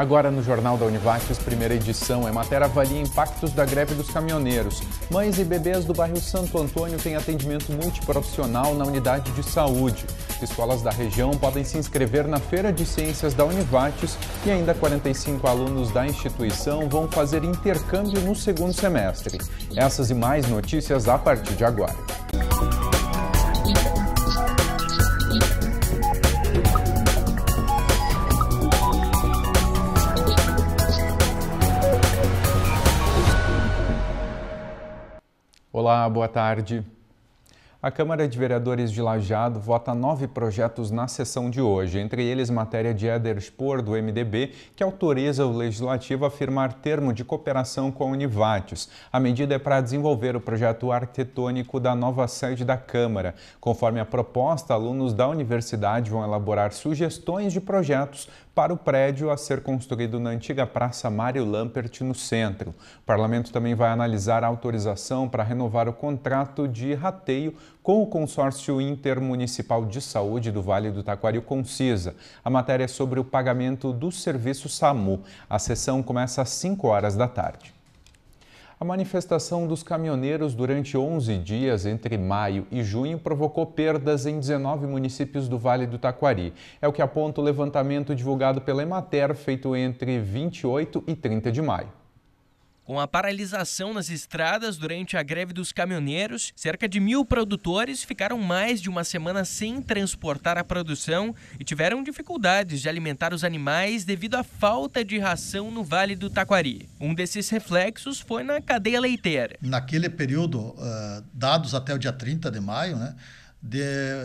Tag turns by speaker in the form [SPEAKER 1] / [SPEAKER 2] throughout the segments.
[SPEAKER 1] Agora no Jornal da Univates, primeira edição, é matéria avalia impactos da greve dos caminhoneiros. Mães e bebês do bairro Santo Antônio têm atendimento multiprofissional na unidade de saúde. Escolas da região podem se inscrever na Feira de Ciências da Univates e ainda 45 alunos da instituição vão fazer intercâmbio no segundo semestre. Essas e mais notícias a partir de agora. Olá, boa tarde. A Câmara de Vereadores de Lajado vota nove projetos na sessão de hoje, entre eles matéria de Éder Spor, do MDB, que autoriza o Legislativo a firmar termo de cooperação com a Univates. A medida é para desenvolver o projeto arquitetônico da nova sede da Câmara. Conforme a proposta, alunos da universidade vão elaborar sugestões de projetos para o prédio a ser construído na antiga Praça Mário Lampert, no centro. O parlamento também vai analisar a autorização para renovar o contrato de rateio com o Consórcio Intermunicipal de Saúde do Vale do Taquari, o Concisa. A matéria é sobre o pagamento do serviço SAMU. A sessão começa às 5 horas da tarde. A manifestação dos caminhoneiros durante 11 dias entre maio e junho provocou perdas em 19 municípios do Vale do Taquari. É o que aponta o levantamento divulgado pela Emater, feito entre 28 e 30 de maio.
[SPEAKER 2] Com a paralisação nas estradas durante a greve dos caminhoneiros, cerca de mil produtores ficaram mais de uma semana sem transportar a produção e tiveram dificuldades de alimentar os animais devido à falta de ração no Vale do Taquari.
[SPEAKER 3] Um desses reflexos foi na cadeia leiteira. Naquele período, eh, dados até o dia 30 de maio, né, de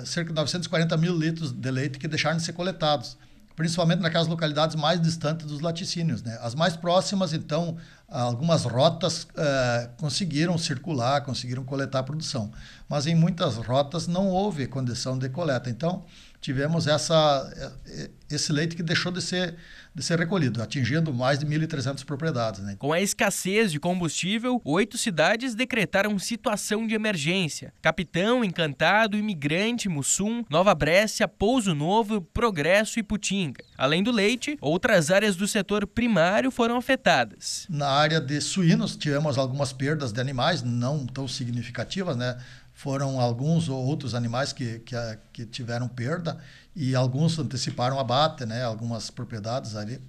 [SPEAKER 3] cerca de 940 mil litros de leite que deixaram de ser coletados principalmente naquelas localidades mais distantes dos laticínios. Né? As mais próximas, então, algumas rotas uh, conseguiram circular, conseguiram coletar a produção, mas em muitas rotas não houve condição de coleta. Então, tivemos essa, é, é, esse leite que deixou de ser, de ser recolhido, atingindo mais de 1.300 propriedades. Né? Com a escassez de combustível,
[SPEAKER 2] oito cidades decretaram situação de emergência. Capitão, Encantado, Imigrante, Mussum, Nova Brécia, Pouso Novo, Progresso e Putinga. Além do leite,
[SPEAKER 3] outras áreas do setor primário foram afetadas. Na área de suínos, tivemos algumas perdas de animais, não tão significativas, né? foram alguns ou outros animais que, que, que tiveram perda e alguns anteciparam abate, né? Algumas propriedades ali,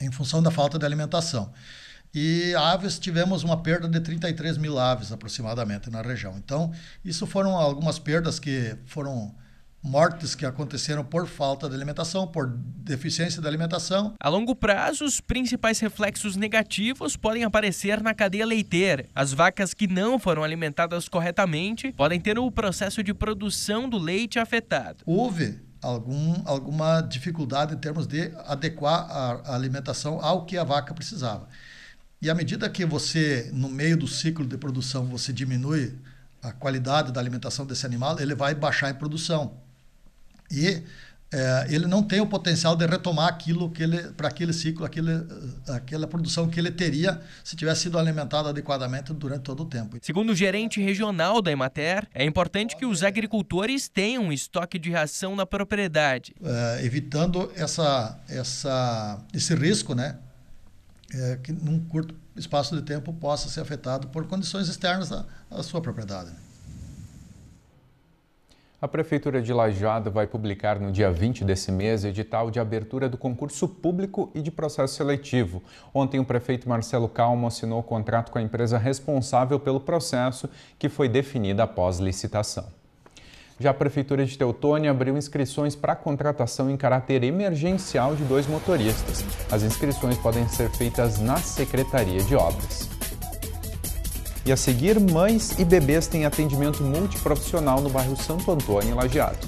[SPEAKER 3] em função da falta de alimentação. E aves, tivemos uma perda de 33 mil aves aproximadamente na região. Então, isso foram algumas perdas que foram mortes que aconteceram por falta de alimentação, por deficiência da alimentação. A longo prazo, os principais reflexos negativos podem aparecer na cadeia
[SPEAKER 2] leiteira. As vacas que não foram alimentadas corretamente podem ter o processo de produção
[SPEAKER 3] do leite afetado. Houve algum, alguma dificuldade em termos de adequar a alimentação ao que a vaca precisava. E à medida que você, no meio do ciclo de produção, você diminui a qualidade da alimentação desse animal, ele vai baixar em produção e é, ele não tem o potencial de retomar aquilo que ele para aquele ciclo, aquele, aquela produção que ele teria se tivesse sido alimentado adequadamente durante todo o tempo.
[SPEAKER 2] Segundo o gerente regional da Emater, é importante que os agricultores tenham estoque de ração na propriedade,
[SPEAKER 3] é, evitando essa, essa, esse risco, né, é, que num curto espaço de tempo possa ser afetado por condições externas à, à sua propriedade. Né.
[SPEAKER 1] A Prefeitura de Lajado vai publicar no dia 20 desse mês edital de abertura do concurso público e de processo seletivo. Ontem, o prefeito Marcelo Calmo assinou o contrato com a empresa responsável pelo processo, que foi definida após licitação. Já a Prefeitura de Teutônia abriu inscrições para contratação em caráter emergencial de dois motoristas. As inscrições podem ser feitas na Secretaria de Obras. E a seguir, mães e bebês têm atendimento multiprofissional no bairro Santo Antônio, em Lajeado.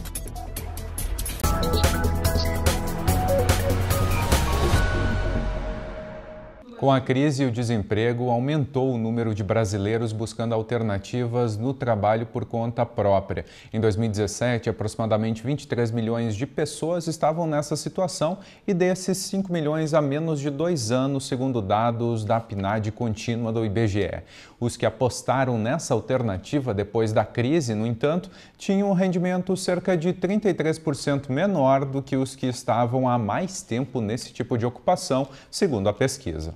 [SPEAKER 1] Com a crise e o desemprego, aumentou o número de brasileiros buscando alternativas no trabalho por conta própria. Em 2017, aproximadamente 23 milhões de pessoas estavam nessa situação e desses 5 milhões há menos de dois anos, segundo dados da PNAD contínua do IBGE. Os que apostaram nessa alternativa depois da crise, no entanto, tinham um rendimento cerca de 33% menor do que os que estavam há mais tempo nesse tipo de ocupação, segundo a pesquisa.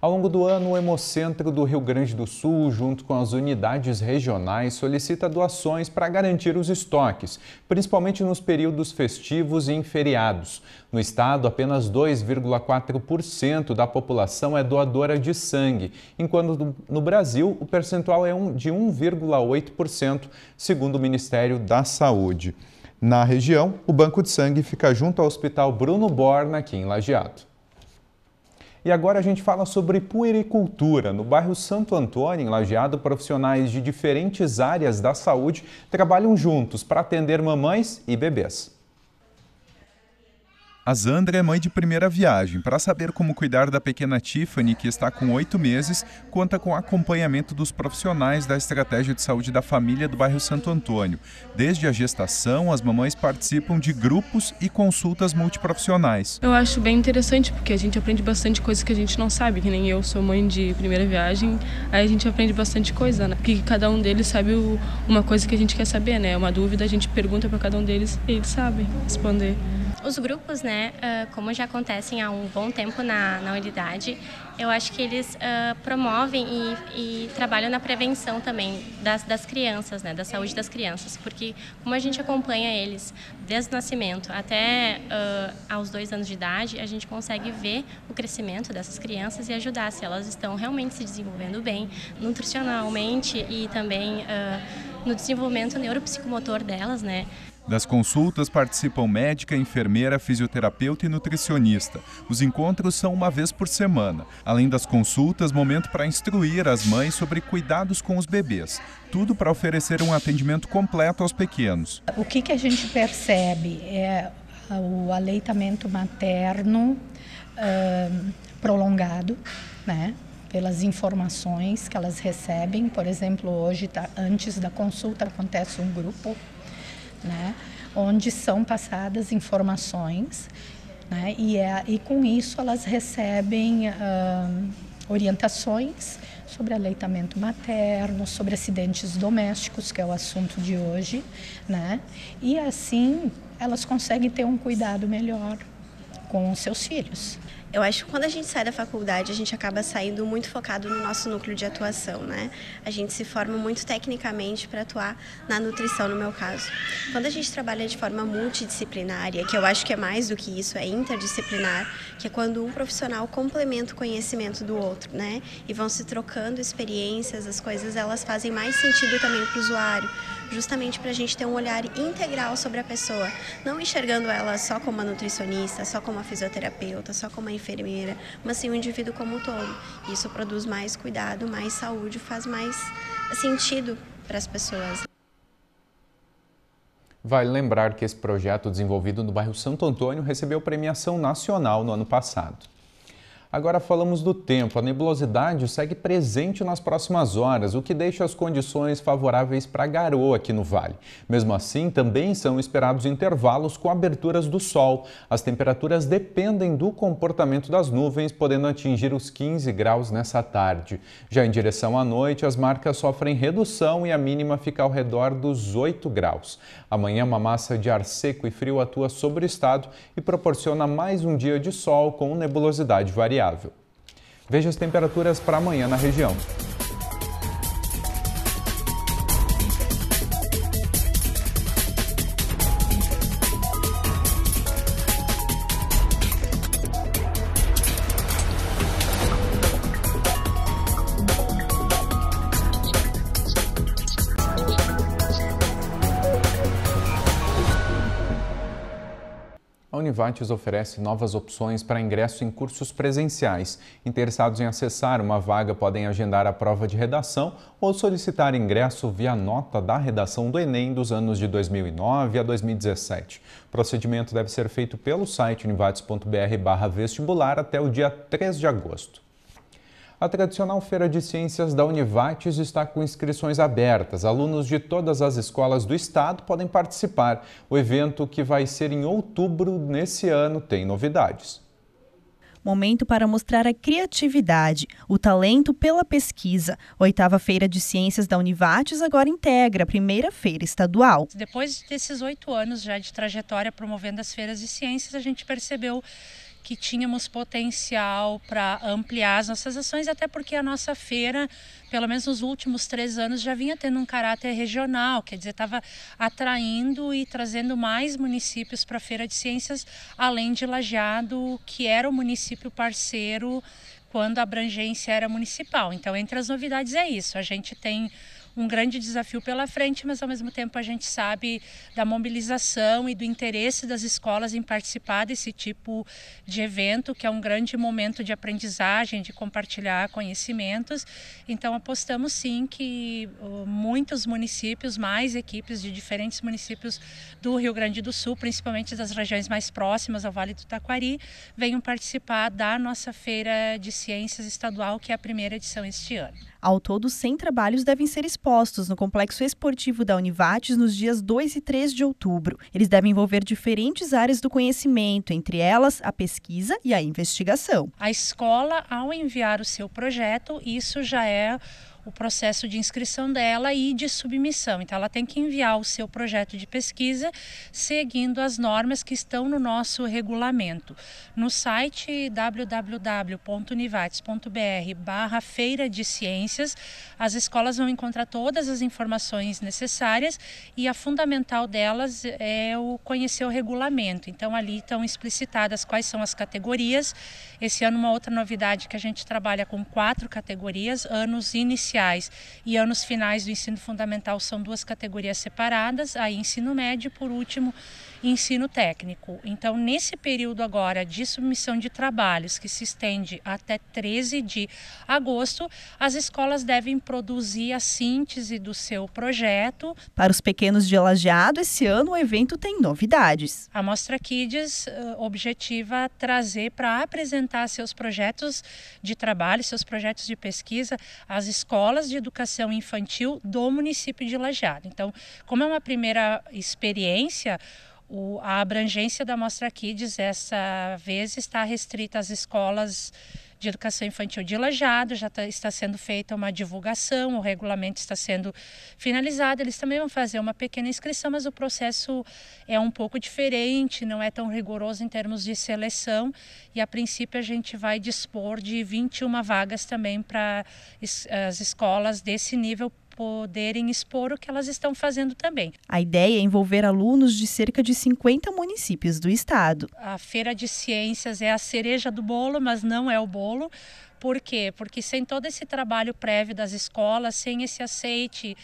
[SPEAKER 1] Ao longo do ano, o Hemocentro do Rio Grande do Sul, junto com as unidades regionais, solicita doações para garantir os estoques, principalmente nos períodos festivos e em feriados. No estado, apenas 2,4% da população é doadora de sangue, enquanto no Brasil o percentual é de 1,8%, segundo o Ministério da Saúde. Na região, o banco de sangue fica junto ao Hospital Bruno Borna, aqui em Lajeado. E agora a gente fala sobre puericultura. No bairro Santo Antônio, em Lajeado, profissionais de diferentes áreas da saúde trabalham juntos para atender mamães e bebês. A Zandra é mãe de primeira viagem. Para saber como cuidar da pequena Tiffany, que está com oito meses, conta com acompanhamento dos profissionais da Estratégia de Saúde da Família do bairro Santo Antônio. Desde a gestação, as mamães participam de grupos e consultas multiprofissionais. Eu
[SPEAKER 4] acho bem interessante porque a gente aprende bastante coisas que a gente não sabe, que nem eu sou mãe de primeira viagem, aí a gente aprende bastante coisa, né? Porque cada um deles sabe uma coisa que a gente quer saber, né? Uma dúvida, a gente pergunta para cada um deles e eles sabem responder. Os grupos, né, uh, como já acontecem há um bom tempo na, na unidade, eu acho que eles uh, promovem e, e, trabalham na prevenção também das, das crianças, né, da saúde das crianças, porque como a gente acompanha eles desde o nascimento até uh, aos dois anos de idade, a gente consegue ver o crescimento dessas crianças e ajudar se elas estão realmente se desenvolvendo bem nutricionalmente e também uh, no desenvolvimento neuropsicomotor delas, né?
[SPEAKER 1] Das consultas participam médica, enfermeira, fisioterapeuta e nutricionista. Os encontros são uma vez por semana. Além das consultas, momento para instruir as mães sobre cuidados com os bebês. Tudo para oferecer um atendimento completo aos pequenos.
[SPEAKER 5] O que, que a gente percebe é o aleitamento materno uh, prolongado, né? pelas informações que elas recebem. Por exemplo, hoje, tá, antes da consulta, acontece um grupo né? onde são passadas informações né? e, é, e com isso elas recebem uh, orientações sobre aleitamento materno, sobre acidentes domésticos, que é o assunto de hoje, né? E assim elas conseguem ter um cuidado melhor com os
[SPEAKER 4] seus filhos. Eu acho que quando a gente sai da faculdade, a gente acaba saindo muito focado no nosso núcleo de atuação, né? A gente se forma muito tecnicamente para atuar na nutrição, no meu caso. Quando a gente trabalha de forma multidisciplinária, é que eu acho que é mais do que isso, é interdisciplinar, que é quando um profissional complementa o conhecimento do outro, né? E vão se trocando experiências, as coisas elas fazem mais sentido também para o usuário justamente para a gente ter um olhar integral sobre a pessoa, não enxergando ela só como a nutricionista, só como a fisioterapeuta, só como a enfermeira, mas sim o indivíduo como um todo. Isso produz mais cuidado, mais saúde, faz mais sentido para as pessoas.
[SPEAKER 1] Vale lembrar que esse projeto desenvolvido no bairro Santo Antônio recebeu premiação nacional no ano passado. Agora falamos do tempo. A nebulosidade segue presente nas próximas horas, o que deixa as condições favoráveis para garoa aqui no vale. Mesmo assim, também são esperados intervalos com aberturas do sol. As temperaturas dependem do comportamento das nuvens, podendo atingir os 15 graus nessa tarde. Já em direção à noite, as marcas sofrem redução e a mínima fica ao redor dos 8 graus. Amanhã, uma massa de ar seco e frio atua sobre o estado e proporciona mais um dia de sol com nebulosidade variável variável. Veja as temperaturas para amanhã na região. a Univates oferece novas opções para ingresso em cursos presenciais. Interessados em acessar uma vaga podem agendar a prova de redação ou solicitar ingresso via nota da redação do Enem dos anos de 2009 a 2017. O procedimento deve ser feito pelo site univates.br/vestibular até o dia 3 de agosto. A tradicional Feira de Ciências da Univates está com inscrições abertas. Alunos de todas as escolas do estado podem participar. O evento, que vai ser em outubro nesse ano, tem novidades.
[SPEAKER 6] Momento para mostrar a criatividade, o talento pela pesquisa. Oitava Feira de Ciências da Univates agora integra a primeira feira estadual.
[SPEAKER 5] Depois desses oito anos já de trajetória promovendo as feiras de ciências, a gente percebeu que tínhamos potencial para ampliar as nossas ações, até porque a nossa feira, pelo menos nos últimos três anos, já vinha tendo um caráter regional, quer dizer, estava atraindo e trazendo mais municípios para a Feira de Ciências, além de Lajeado, que era o município parceiro quando a abrangência era municipal. Então, entre as novidades é isso, a gente tem um grande desafio pela frente, mas ao mesmo tempo a gente sabe da mobilização e do interesse das escolas em participar desse tipo de evento, que é um grande momento de aprendizagem, de compartilhar conhecimentos. Então apostamos sim que uh, muitos municípios, mais equipes de diferentes municípios do Rio Grande do Sul, principalmente das regiões mais próximas ao Vale do Taquari, venham participar da nossa feira de ciências estadual, que é a primeira edição este ano.
[SPEAKER 6] Ao todo, 100 trabalhos devem ser expostos postos no Complexo Esportivo da Univates nos dias 2 e 3 de outubro. Eles devem envolver diferentes áreas do conhecimento, entre elas a pesquisa e a investigação.
[SPEAKER 5] A escola, ao enviar o seu projeto, isso já é o processo de inscrição dela e de submissão. Então, ela tem que enviar o seu projeto de pesquisa seguindo as normas que estão no nosso regulamento. No site www.univates.br/barra Feira de Ciências, as escolas vão encontrar todas as informações necessárias e a fundamental delas é o conhecer o regulamento. Então, ali estão explicitadas quais são as categorias. Esse ano, uma outra novidade é que a gente trabalha com quatro categorias: anos iniciais e anos finais do ensino fundamental são duas categorias separadas, aí ensino médio, por último, ensino técnico. Então, nesse período agora de submissão de trabalhos, que se estende até 13 de agosto, as escolas devem produzir a síntese do seu projeto.
[SPEAKER 6] Para os pequenos de Lajeado, esse ano o evento tem novidades.
[SPEAKER 5] A Mostra Kids uh, objetiva trazer para apresentar seus projetos de trabalho, seus projetos de pesquisa às escolas de educação infantil do município de Lajeado. Então, como é uma primeira experiência, o, a abrangência da Mostra Kids essa vez está restrita às escolas de educação infantil de Lajado, já tá, está sendo feita uma divulgação, o regulamento está sendo finalizado. Eles também vão fazer uma pequena inscrição, mas o processo é um pouco diferente, não é tão rigoroso em termos de seleção. E a princípio a gente vai dispor de 21 vagas também para as escolas desse nível poderem expor o que elas estão fazendo também.
[SPEAKER 6] A ideia é envolver alunos de cerca de 50 municípios do estado.
[SPEAKER 5] A Feira de Ciências é a cereja do bolo, mas não é o bolo. Por quê? Porque sem todo esse trabalho prévio das escolas, sem esse aceite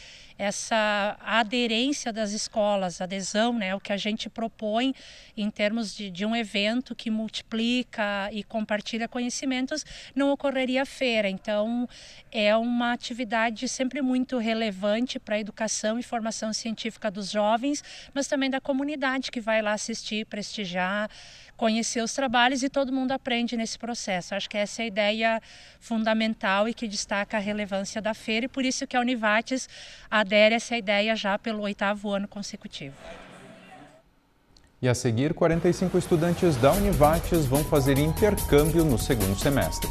[SPEAKER 5] essa aderência das escolas, adesão, né, é o que a gente propõe em termos de, de um evento que multiplica e compartilha conhecimentos, não ocorreria feira. Então, é uma atividade sempre muito relevante para a educação e formação científica dos jovens, mas também da comunidade que vai lá assistir, prestigiar, conhecer os trabalhos e todo mundo aprende nesse processo. Acho que essa é a ideia fundamental e que destaca a relevância da feira e por isso que a Univates lidera essa ideia já pelo oitavo ano consecutivo.
[SPEAKER 1] E a seguir, 45 estudantes da Univates vão fazer intercâmbio no segundo semestre.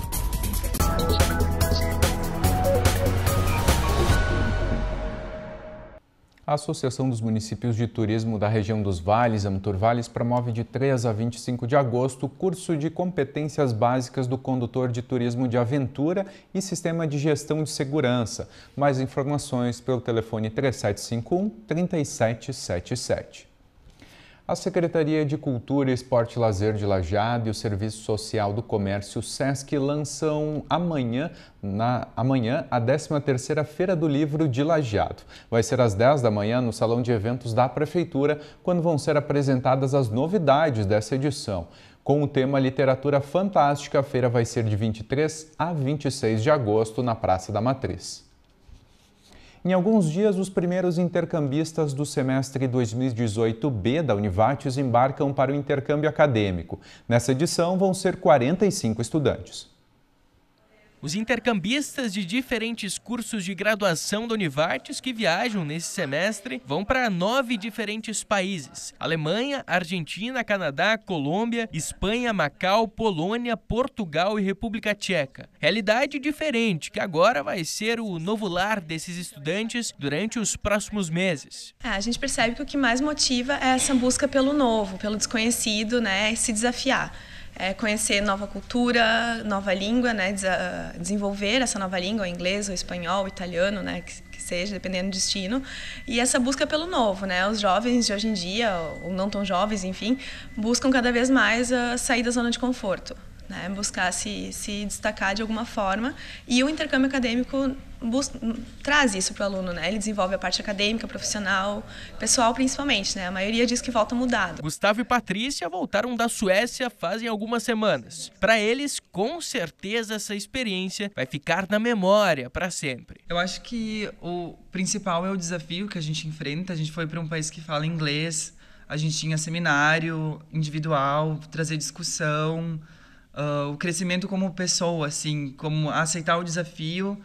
[SPEAKER 1] A Associação dos Municípios de Turismo da região dos Vales, Amtur Vales, promove de 3 a 25 de agosto o curso de competências básicas do condutor de turismo de aventura e sistema de gestão de segurança. Mais informações pelo telefone 3751 3777. A Secretaria de Cultura, Esporte e Lazer de Lajeado e o Serviço Social do Comércio SESC lançam amanhã, na, amanhã a 13ª Feira do Livro de Lajeado. Vai ser às 10 da manhã no Salão de Eventos da Prefeitura, quando vão ser apresentadas as novidades dessa edição. Com o tema Literatura Fantástica, a feira vai ser de 23 a 26 de agosto na Praça da Matriz. Em alguns dias, os primeiros intercambistas do semestre 2018B da Univates embarcam para o intercâmbio acadêmico. Nessa edição, vão ser 45 estudantes.
[SPEAKER 2] Os intercambistas de diferentes cursos de graduação da Univates que viajam nesse semestre vão para nove diferentes países: Alemanha, Argentina, Canadá, Colômbia, Espanha, Macau, Polônia, Portugal e República Tcheca. Realidade diferente que agora vai ser o novo lar desses estudantes durante os próximos meses.
[SPEAKER 4] É, a gente percebe que o que mais motiva é essa busca pelo novo, pelo desconhecido, né, se desafiar é, conhecer nova cultura, nova língua, né? desenvolver essa nova língua, o inglês, o espanhol, o italiano, né? Que, que, seja, dependendo do destino. E essa busca pelo novo, né? Os jovens de hoje em dia, ou não tão jovens, enfim, buscam cada vez mais ah, sair da zona de conforto né? buscar se, se destacar de alguma forma. E o intercâmbio acadêmico busca, traz isso para o aluno, né? ele desenvolve a parte acadêmica, profissional, pessoal principalmente. Né? A maioria diz que volta mudado.
[SPEAKER 2] Gustavo e Patrícia voltaram da Suécia fazem algumas semanas. Para eles, com certeza, essa experiência vai ficar na memória para sempre. Eu acho que o principal é o desafio que a gente enfrenta. A gente foi para um país que fala inglês, a gente tinha seminário individual, trazer discussão, uh, o crescimento como pessoa, assim, como aceitar o desafio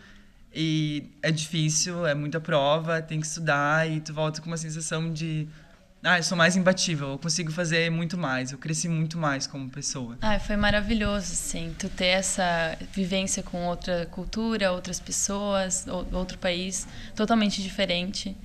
[SPEAKER 2] e é difícil, é muita prova, tem que estudar e tu volta com uma sensação de ah, eu sou mais imbatível, eu consigo fazer muito mais, eu cresci muito mais como pessoa.
[SPEAKER 6] Ah, foi maravilhoso, sim, tu ter essa vivência com outra cultura, outras pessoas, outro país, totalmente diferente.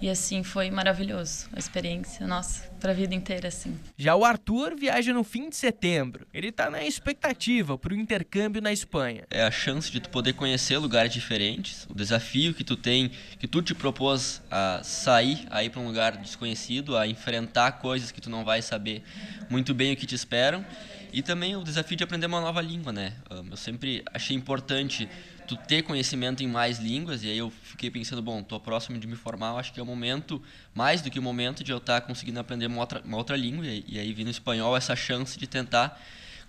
[SPEAKER 6] E assim foi maravilhoso a experiência, nossa, para a vida inteira assim.
[SPEAKER 2] Já o Arthur viaja no fim de setembro. Ele está na expectativa para o intercâmbio na Espanha. É a chance de tu poder conhecer lugares diferentes, o desafio que tu tem, que tu te propôs a sair, aí para um lugar desconhecido, a enfrentar coisas que tu não vai saber muito bem o que te esperam. E também o desafio de aprender uma nova língua, né? Eu sempre achei importante tu ter conhecimento em mais línguas, e aí eu fiquei pensando, bom, tô próximo de me formar, eu acho que é o momento, mais do que o momento de eu estar tá conseguindo aprender uma outra, uma outra língua, e aí vir no espanhol essa chance de tentar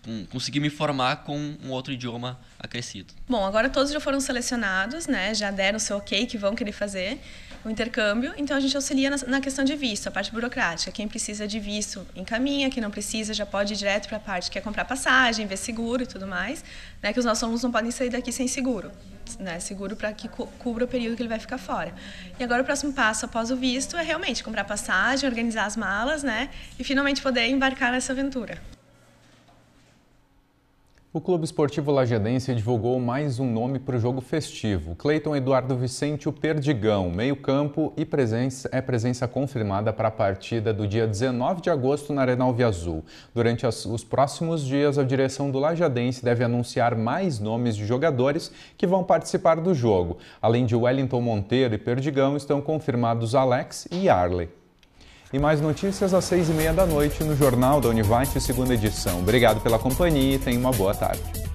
[SPEAKER 2] um, conseguir me formar com um outro idioma acrescido.
[SPEAKER 4] Bom, agora todos já foram selecionados, né? Já deram o seu ok que vão querer fazer o intercâmbio. Então a gente auxilia na, na questão de visto, a parte burocrática. Quem precisa de visto encaminha, quem não precisa já pode ir direto para a parte que quer é comprar passagem, ver seguro e tudo mais, né? Que os nossos alunos não podem sair daqui sem seguro. Né, seguro para que co cubra o período que ele vai ficar fora. E agora o próximo passo após o visto é realmente comprar passagem, organizar as malas, né, e finalmente poder embarcar nessa aventura.
[SPEAKER 1] O Clube Esportivo Lajeadense divulgou mais um nome para o jogo festivo. Cleiton Eduardo Vicente, o Perdigão, meio-campo e presença, é presença confirmada para a partida do dia 19 de agosto na Arena Azul. Durante as, os próximos dias, a direção do Lajeadense deve anunciar mais nomes de jogadores que vão participar do jogo. Além de Wellington Monteiro e Perdigão, estão confirmados Alex e Arley. E mais notícias às seis e meia da noite no Jornal da Univate, segunda edição. Obrigado pela companhia e tenha uma boa tarde.